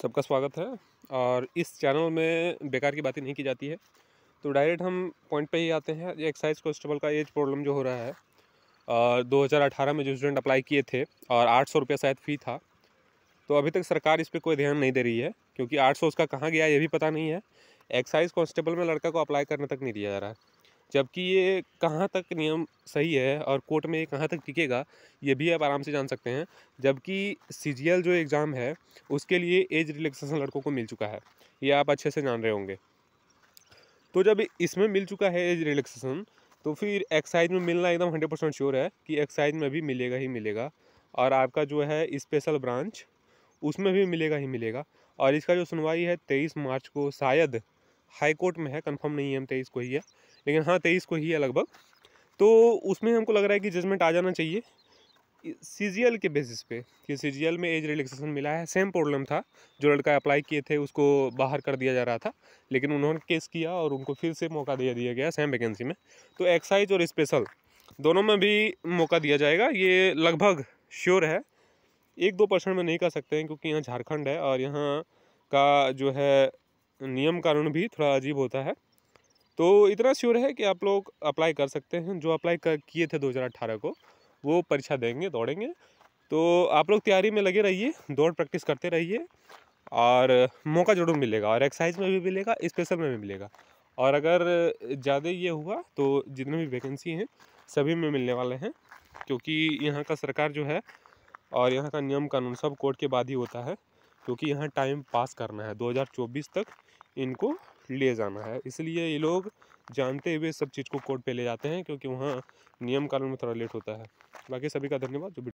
सबका स्वागत है और इस चैनल में बेकार की बातें नहीं की जाती है तो डायरेक्ट हम पॉइंट पे ही आते हैं एक्साइज कॉन्स्टेबल का एज प्रॉब्लम जो हो रहा है और 2018 में जो स्टूडेंट अप्लाई किए थे और आठ सौ रुपया शायद फ़ी था तो अभी तक सरकार इस पर कोई ध्यान नहीं दे रही है क्योंकि आठ सौ उसका कहाँ गया ये भी पता नहीं है एक्साइज कॉन्स्टेबल में लड़का को अप्लाई करने तक नहीं दिया जा रहा है जबकि ये कहाँ तक नियम सही है और कोर्ट में ये कहाँ तक टिकेगा ये भी आप आराम से जान सकते हैं जबकि सी जो एग्ज़ाम है उसके लिए एज रिलैक्सेशन लड़कों को मिल चुका है ये आप अच्छे से जान रहे होंगे तो जब इसमें मिल चुका है एज रिलैक्सेशन तो फिर एक्साइज में मिलना एकदम हंड्रेड परसेंट श्योर है कि एक्साइज में भी मिलेगा ही मिलेगा और आपका जो है स्पेशल ब्रांच उसमें भी मिलेगा ही मिलेगा और इसका जो सुनवाई है तेईस मार्च को शायद हाई कोर्ट में है कंफर्म नहीं है हम तेईस को ही है लेकिन हाँ तेईस को ही है लगभग तो उसमें हमको लग रहा है कि जजमेंट आ जाना चाहिए सी के बेसिस पे कि सी में एज रिलैक्सेशन मिला है सेम प्रॉब्लम था जो लड़का अप्लाई किए थे उसको बाहर कर दिया जा रहा था लेकिन उन्होंने केस किया और उनको फिर से मौका दिया दिया गया सेम वैकेंसी में तो एक्साइज और स्पेशल दोनों में भी मौका दिया जाएगा ये लगभग श्योर है एक दो परसेंट में नहीं कर सकते हैं क्योंकि यहाँ झारखंड है और यहाँ का जो है नियम कानून भी थोड़ा अजीब होता है तो इतना श्योर है कि आप लोग अप्लाई कर सकते हैं जो अप्लाई कर किए थे 2018 को वो परीक्षा देंगे दौड़ेंगे तो आप लोग तैयारी में लगे रहिए दौड़ प्रैक्टिस करते रहिए और मौका जरूर मिलेगा और एक्सरसाइज में भी मिलेगा स्पेशल में भी मिलेगा और अगर ज़्यादा ये हुआ तो जितने भी वैकेंसी हैं सभी में मिलने वाले हैं क्योंकि यहाँ का सरकार जो है और यहाँ का नियम कानून सब कोर्ट के बाद ही होता है क्योंकि यहाँ टाइम पास करना है 2024 तक इनको ले जाना है इसलिए ये लोग जानते हुए सब चीज़ को कोर्ट पे ले जाते हैं क्योंकि वहाँ नियम कानून में थोड़ा लेट होता है बाकी सभी का धन्यवाद जो